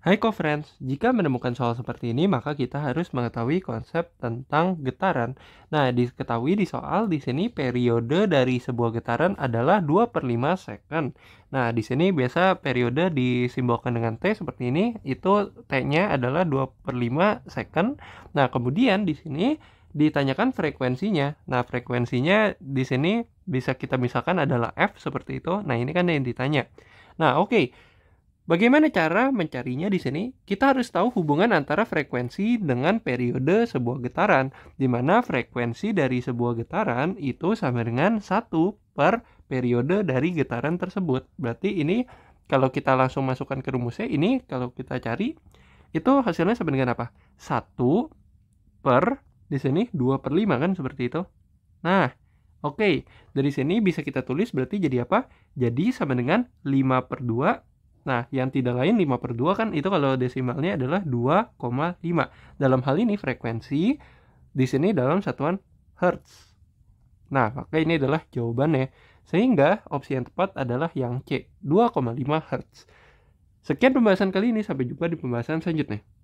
Hai co-friends, jika menemukan soal seperti ini maka kita harus mengetahui konsep tentang getaran. Nah, diketahui di soal di sini periode dari sebuah getaran adalah 2 per 5 second. Nah, di sini biasa periode disimbolkan dengan T seperti ini, itu T-nya adalah 2 per 5 second. Nah, kemudian di sini ditanyakan frekuensinya. Nah, frekuensinya di sini bisa kita misalkan adalah F seperti itu. Nah, ini kan yang ditanya. Nah, oke. Okay. Bagaimana cara mencarinya di sini? Kita harus tahu hubungan antara frekuensi dengan periode sebuah getaran, di mana frekuensi dari sebuah getaran itu sama dengan 1 per periode dari getaran tersebut. Berarti ini kalau kita langsung masukkan ke rumusnya, ini kalau kita cari, itu hasilnya sama dengan apa? 1 per, di sini 2 per 5 kan seperti itu. Nah, oke. Okay. Dari sini bisa kita tulis berarti jadi apa? Jadi sama dengan 5 per 2 Nah, yang tidak lain 5 per 2 kan itu kalau desimalnya adalah 2,5. Dalam hal ini frekuensi di sini dalam satuan Hertz. Nah, maka ini adalah jawabannya. Sehingga opsi yang tepat adalah yang C, 2,5 Hertz. Sekian pembahasan kali ini, sampai jumpa di pembahasan selanjutnya.